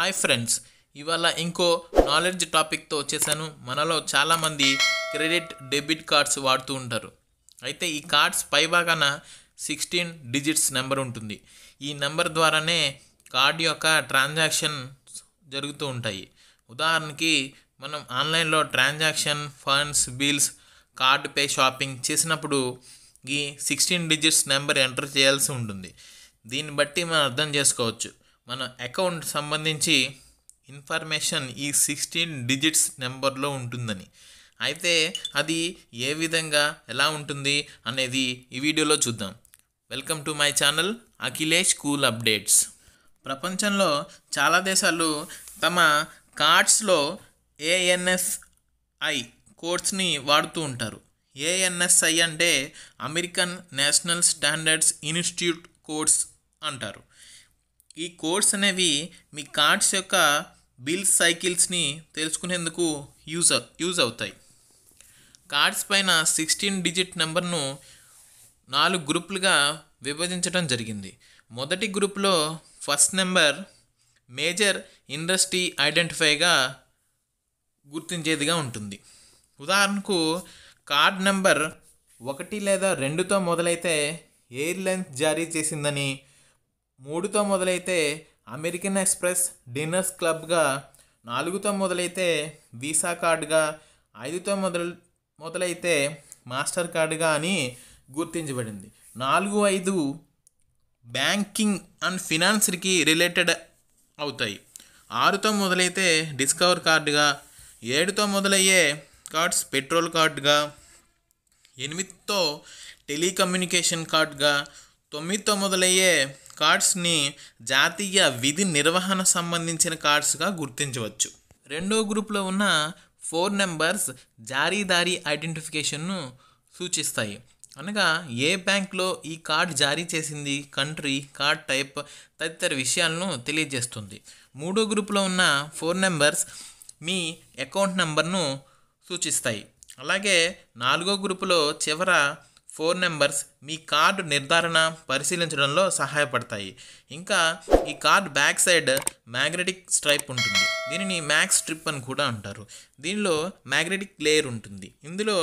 hi friends ఇవాళ ఇంకో knowledge టాపిక్తో వచ్చేసాను మనలో చాలామంది క్రెడిట్ డెబిట్ కార్డ్స్ వాడుతూ ఉంటారు అయితే ఈ కార్డ్స్ పైభాగాన సిక్స్టీన్ డిజిట్స్ నెంబర్ ఉంటుంది ఈ నెంబర్ ద్వారానే కార్డ్ యొక్క ట్రాన్సాక్షన్ జరుగుతూ ఉంటాయి ఉదాహరణకి మనం ఆన్లైన్లో transaction funds bills card pay shopping చేసినప్పుడు ఈ సిక్స్టీన్ డిజిట్స్ నెంబర్ ఎంటర్ చేయాల్సి ఉంటుంది దీన్ని బట్టి మనం అర్థం చేసుకోవచ్చు మన అకౌంట్ సంబంధించి ఇన్ఫర్మేషన్ ఈ సిక్స్టీన్ డిజిట్స్ నెంబర్లో ఉంటుందని అయితే అది ఏ విధంగా ఎలా ఉంటుంది అనేది ఈ వీడియోలో చూద్దాం welcome to my channel Akhilesh cool updates ప్రపంచంలో చాలా దేశాలు తమ కార్డ్స్లో ఏఎన్ఎస్ఐ కోడ్స్ని వాడుతూ ఉంటారు ఏఎన్ఎస్ఐ అంటే American National Standards Institute codes అంటారు ఈ కోడ్స్ అనేవి మీ కార్డ్స్ యొక్క బిల్ సైకిల్స్ని తెలుసుకునేందుకు యూజ్ యూజ్ అవుతాయి కార్డ్స్ పైన సిక్స్టీన్ డిజిట్ నెంబర్ను నాలుగు గ్రూపులుగా విభజించడం జరిగింది మొదటి గ్రూప్లో ఫస్ట్ నెంబర్ మేజర్ ఇండస్ట్రీ ఐడెంటిఫైగా గుర్తించేదిగా ఉంటుంది ఉదాహరణకు కార్డ్ నెంబర్ ఒకటి లేదా రెండుతో మొదలైతే ఎయిర్లైన్స్ జారీ చేసిందని మూడుతో మొదలైతే అమెరికన్ ఎక్స్ప్రెస్ డిన్నర్స్ క్లబ్గా నాలుగుతో మొదలైతే వీసా కార్డుగా ఐదుతో మొదలు మొదలైతే మాస్టర్ కార్డుగా అని గుర్తించబడింది నాలుగు ఐదు బ్యాంకింగ్ అండ్ ఫినాన్స్కి రిలేటెడ్ అవుతాయి ఆరుతో మొదలైతే డిస్కవర్ కార్డుగా ఏడుతో మొదలయ్యే కార్డ్స్ పెట్రోల్ కార్డుగా ఎనిమిదితో టెలికమ్యూనికేషన్ కార్డుగా తొమ్మిది మొదలయ్యే కార్డ్స్ని జాతీయ విధి నిర్వహణ సంబంధించిన కార్డ్స్గా గుర్తించవచ్చు రెండో గ్రూప్లో ఉన్న ఫోర్ నెంబర్స్ జారీదారీ ఐడెంటిఫికేషన్ను సూచిస్తాయి అనగా ఏ బ్యాంక్లో ఈ కార్డ్ జారీ చేసింది కంట్రీ కార్డ్ టైప్ తదితర విషయాలను తెలియజేస్తుంది మూడో గ్రూప్లో ఉన్న ఫోర్ నెంబర్స్ మీ అకౌంట్ నెంబర్ను సూచిస్తాయి అలాగే నాలుగో గ్రూపులో చివర ఫోర్ నెంబర్స్ మీ కార్డు నిర్ధారణ పరిశీలించడంలో సహాయపడతాయి ఇంకా ఈ card back side magnetic stripe ఉంటుంది దీనిని మ్యాక్స్ స్ట్రిప్ అని కూడా అంటారు దీనిలో మ్యాగ్నెటిక్ లేయర్ ఉంటుంది ఇందులో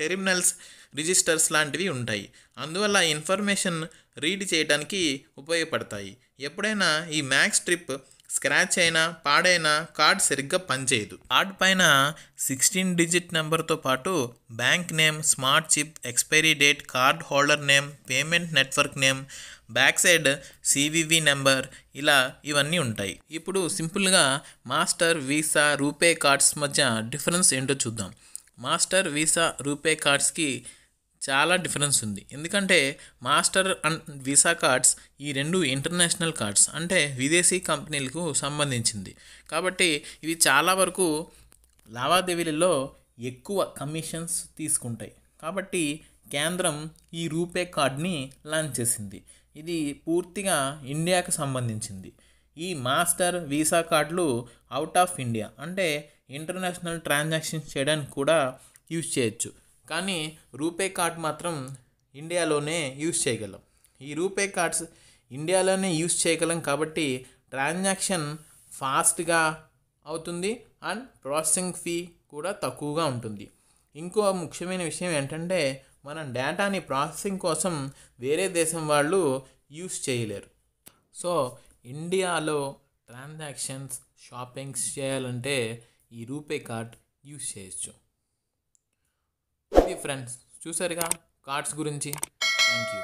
టెర్మినల్స్ రిజిస్టర్స్ లాంటివి ఉంటాయి అందువల్ల ఇన్ఫర్మేషన్ రీడ్ చేయడానికి ఉపయోగపడతాయి ఎప్పుడైనా ఈ మ్యాక్స్ స్ట్రిప్ స్క్రాచ్ అయినా పాడైనా కార్డ్ సరిగ్గా పనిచేయదు కార్డ్ పైన సిక్స్టీన్ డిజిట్ నెంబర్తో పాటు bank name smart chip expiry date card holder name payment network name back side CVV number ఇలా ఇవన్నీ ఉంటాయి ఇప్పుడు సింపుల్గా మాస్టర్ వీసా రూపే కార్డ్స్ మధ్య డిఫరెన్స్ ఏంటో చూద్దాం మాస్టర్ వీసా రూపే కార్డ్స్కి చాలా డిఫరెన్స్ ఉంది ఎందుకంటే మాస్టర్ అండ్ వీసా కార్డ్స్ ఈ రెండు ఇంటర్నేషనల్ కార్డ్స్ అంటే విదేశీ కంపెనీలకు సంబంధించింది కాబట్టి ఇవి చాలా వరకు లావాదేవీలలో ఎక్కువ కమిషన్స్ తీసుకుంటాయి కాబట్టి కేంద్రం ఈ రూపే కార్డ్ని లాంచ్ చేసింది ఇది పూర్తిగా ఇండియాకు సంబంధించింది ఈ మాస్టర్ వీసా కార్డులు అవుట్ ఆఫ్ ఇండియా అంటే ఇంటర్నేషనల్ ట్రాన్సాక్షన్స్ చేయడానికి కూడా యూజ్ చేయొచ్చు కానీ రూపే కార్డ్ మాత్రం ఇండియాలోనే యూస్ చేయగలం ఈ రూపే కార్డ్స్ ఇండియాలోనే యూస్ చేయగలం కాబట్టి ట్రాన్సాక్షన్ ఫాస్ట్గా అవుతుంది అండ్ ప్రాసెసింగ్ ఫీ కూడా తక్కువగా ఉంటుంది ఇంకో ముఖ్యమైన విషయం ఏంటంటే మనం డేటాని ప్రాసెసింగ్ కోసం వేరే దేశం వాళ్ళు యూస్ చేయలేరు సో ఇండియాలో ట్రాన్సాక్షన్స్ షాపింగ్స్ చేయాలంటే ఈ రూపే కార్డ్ యూస్ చేయొచ్చు ఇది ఫ్రెండ్స్ చూసారుగా కార్డ్స్ గురించి థ్యాంక్ యూ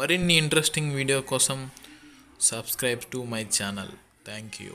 మరిన్ని ఇంట్రెస్టింగ్ వీడియో కోసం subscribe to my channel thank you